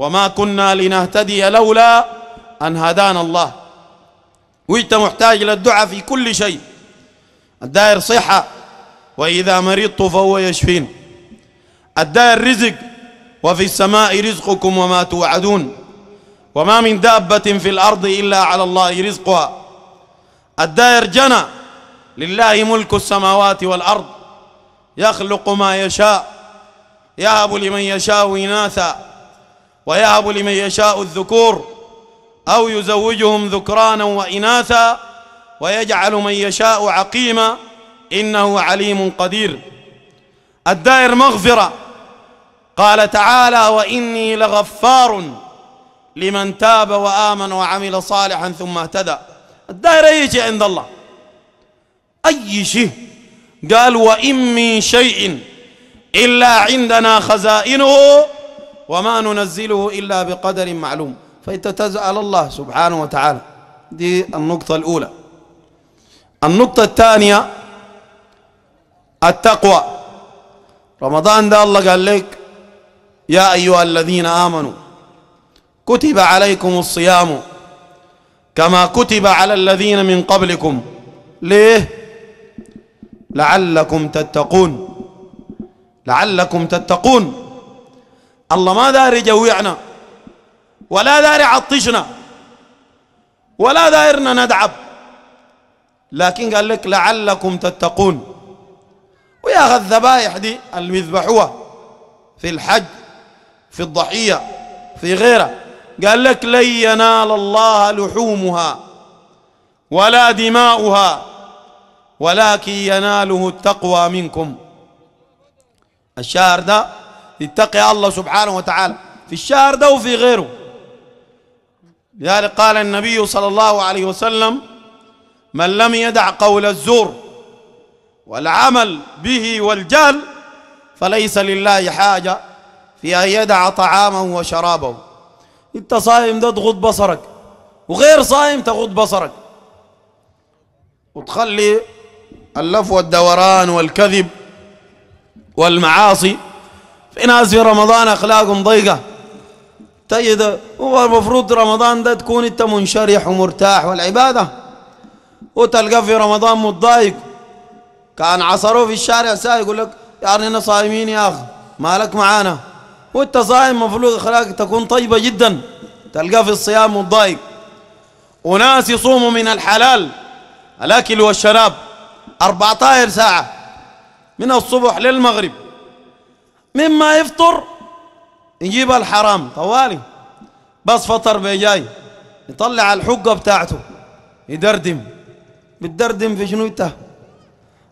وما كنا لنهتدي لولا أن هدانا الله وانت محتاج للدعاء في كل شيء الدائر صحة وإذا مرضت فهو يشفين الدائر رزق وفي السماء رزقكم وما توعدون وما من دابة في الأرض إلا على الله رزقها الدائر جنى لله ملك السماوات والأرض يخلق ما يشاء يهب لمن يشاء إناثا ويهب لمن يشاء الذكور أو يزوجهم ذكرانا وإناثا ويجعل من يشاء عقيما إنه عليم قدير الدائر مغفرة قال تعالى وإني لغفار لمن تاب وآمن وعمل صالحا ثم اهتدى الدائر أي شيء عند الله أي شيء قال وإن من شيء إلا عندنا خزائنه وما ننزله إلا بقدر معلوم فأنت تسأل الله سبحانه وتعالى دي النقطة الأولى النقطة الثانية التقوى رمضان ده الله قال لك يا أيها الذين آمنوا كتب عليكم الصيام كما كتب على الذين من قبلكم ليه لعلكم تتقون لعلكم تتقون الله ما داري يجوعنا ولا داري يعطشنا ولا دايرنا ندعب لكن قال لك لعلكم تتقون ويا الذبائح دي اللي يذبحوها في الحج في الضحية في غيره قال لك لن ينال الله لحومها ولا دماؤها ولكن يناله التقوى منكم الشهر ده يتقي الله سبحانه وتعالى في الشهر ده وفي غيره لذلك قال النبي صلى الله عليه وسلم من لم يدع قول الزور والعمل به والجهل فليس لله حاجة في أن يدع طعامه وشرابه انت صايم ده تغض بصرك وغير صايم تغض بصرك وتخلي اللف والدوران والكذب والمعاصي في ناس في رمضان أخلاقهم ضيقة تجد هو المفروض رمضان ده تكون أنت منشرح ومرتاح والعبادة وتلقى في رمضان متضايق كان عصروه في الشارع ساي يقول لك يعني أنا صايمين يا أخي مالك معانا وأنت صايم مفروض أخلاقك تكون طيبة جدا تلقاه في الصيام متضايق وناس يصوموا من الحلال الأكل والشراب 14 ساعة من الصبح للمغرب مما يفطر يجيب الحرام طوالي بس فطر بيجاي يطلع الحقة بتاعته يدردم بتدردم في شنو انت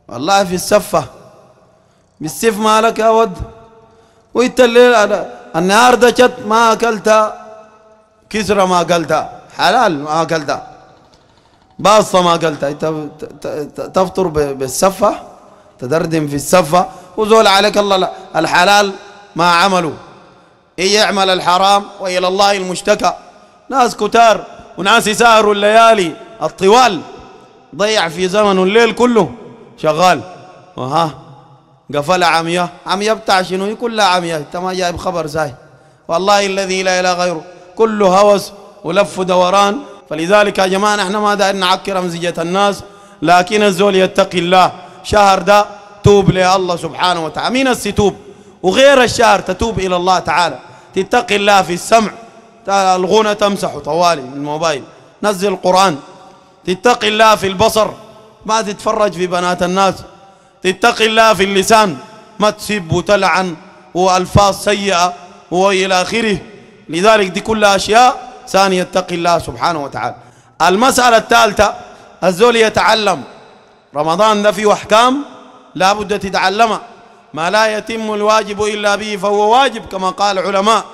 والله في السفة بالسيف مالك يا ود وانت الليل النهار ده شت ما اكلتها كسرة ما اكلتها حلال ما اكلتها باصة ما اكلتها انت تفطر بالسفة تدردم في السفة وزول عليك الله الحلال ما عمله إيه يعمل الحرام وإلى الله المشتكى ناس كتار وناس يسهروا الليالي الطوال ضيع في زمن الليل كله شغال وها قفل عمية عمية بتاع شنو كلها عمية انت ما جايب خبر زاي والله الذي لا إله غيره كله هوس ولف دوران فلذلك يا جماعة احنا ما دائرين نعكر أمزجة الناس لكن الزول يتقي الله شهر ده توب لله سبحانه وتعالى مين الستوب وغير الشهر تتوب إلى الله تعالى تتقي الله في السمع الغنى تمسح طوالي الموبايل نزل القرآن تتقي الله في البصر ما تتفرج في بنات الناس تتقي الله في اللسان ما تسب وتلعن وألفاظ سيئة وإلى آخره لذلك دي كلها أشياء ثاني يتقي الله سبحانه وتعالى المسألة الثالثة الزول يتعلم رمضان ده فيه أحكام لا بد تتعلمه ما لا يتم الواجب إلا به فهو واجب كما قال العلماء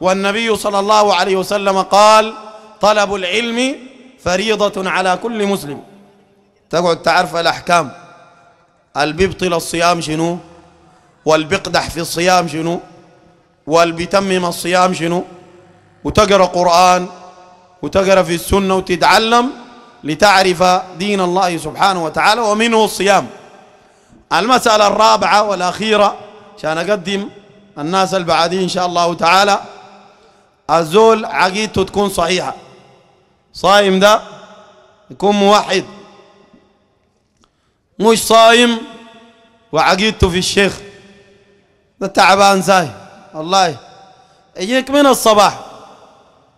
والنبي صلى الله عليه وسلم قال طلب العلم فريضة على كل مسلم تقعد تعرف الأحكام البيبطل الصيام شنو والبقدح في الصيام شنو والبتمم الصيام شنو وتقرأ قرآن وتقرأ في السنة وتتعلم لتعرف دين الله سبحانه وتعالى ومنه الصيام المسألة الرابعة والأخيرة عشان أقدم الناس البعادين إن شاء الله تعالى الزول عقيدته تكون صحيحة صايم ده يكون موحد مش صايم وعقيدته في الشيخ ده تعبان زاي والله يجيك من الصباح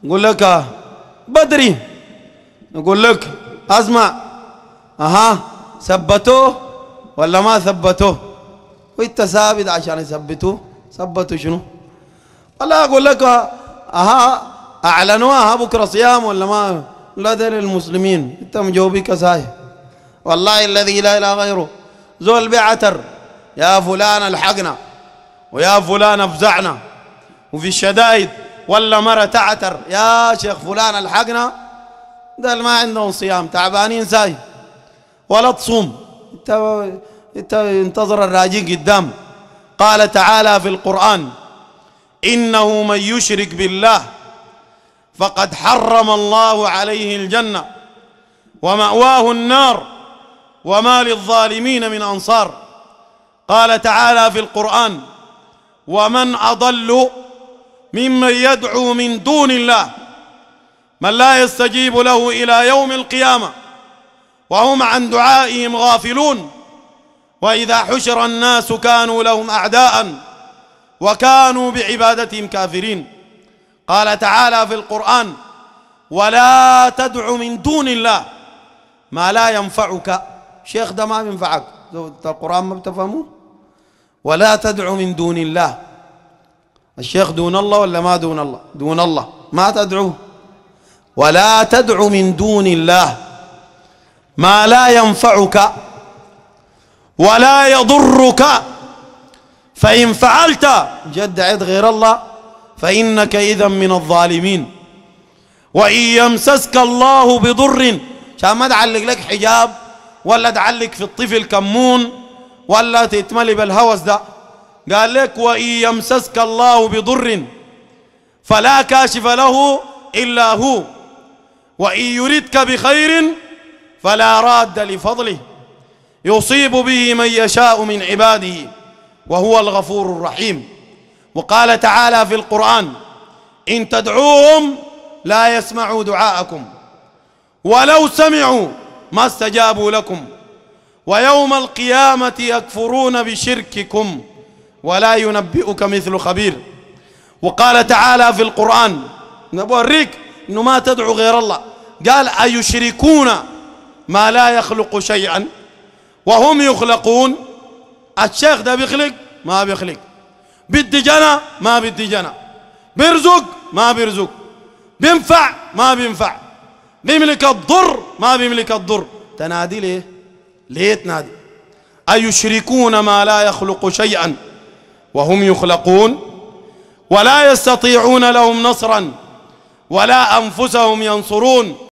يقول لك بدري يقول لك اسمع اها ثبتوه ولا ما ثبتوه وانت ثابت عشان يثبتوه ثبتوا شنو والله اقول لك اها اعلنوها بكره صيام ولا ما لا دين المسلمين انت مجاوبك ساي والله الذي لا اله غيره زول بعتر يا فلان الحقنا ويا فلان افزعنا وفي الشدائد ولا مرة تعتر يا شيخ فلان الحقنا ده ما عندهم صيام تعبانين ساي ولا تصوم انت ينتظر الراجين قدام قال تعالى في القرآن إنه من يشرك بالله فقد حرم الله عليه الجنة ومأواه النار وما للظالمين من أنصار قال تعالى في القرآن ومن أضل ممن يدعو من دون الله من لا يستجيب له إلى يوم القيامة وهم عن دعائهم غافلون وإذا حشر الناس كانوا لهم أعداء وكانوا بعبادتهم كافرين قال تعالى في القرآن ولا تدع من دون الله ما لا ينفعك شيخ ده ما ينفعك القرآن ما بتفهموه ولا تدع من دون الله الشيخ دون الله ولا ما دون الله دون الله ما تدعوه ولا تدع من دون الله ما لا ينفعك ولا يضرك فإن فعلت جد عد غير الله فإنك إذا من الظالمين وإن يمسسك الله بضر عشان ما تعلق لك حجاب ولا تعلق في الطفل كمون ولا تتملي بالهوس ده قال لك وإن يمسسك الله بضر فلا كاشف له إلا هو وإن يردك بخير فلا راد لفضله يصيب به من يشاء من عباده وهو الغفور الرحيم وقال تعالى في القرآن إن تدعوهم لا يسمعوا دعاءكم ولو سمعوا ما استجابوا لكم ويوم القيامة يكفرون بشرككم ولا ينبئك مثل خبير وقال تعالى في القرآن نبوريك أنه ما تدعو غير الله قال أيشركون ما لا يخلق شيئا وهم يخلقون الشيخ ده بيخلق ما بيخلق بدي جنى ما بدي جنى بيرزق ما بيرزق بينفع ما بينفع بيملك الضر ما بيملك الضر تنادي ليه ليه تنادي أيشركون ما لا يخلق شيئا وهم يخلقون ولا يستطيعون لهم نصرا ولا أنفسهم ينصرون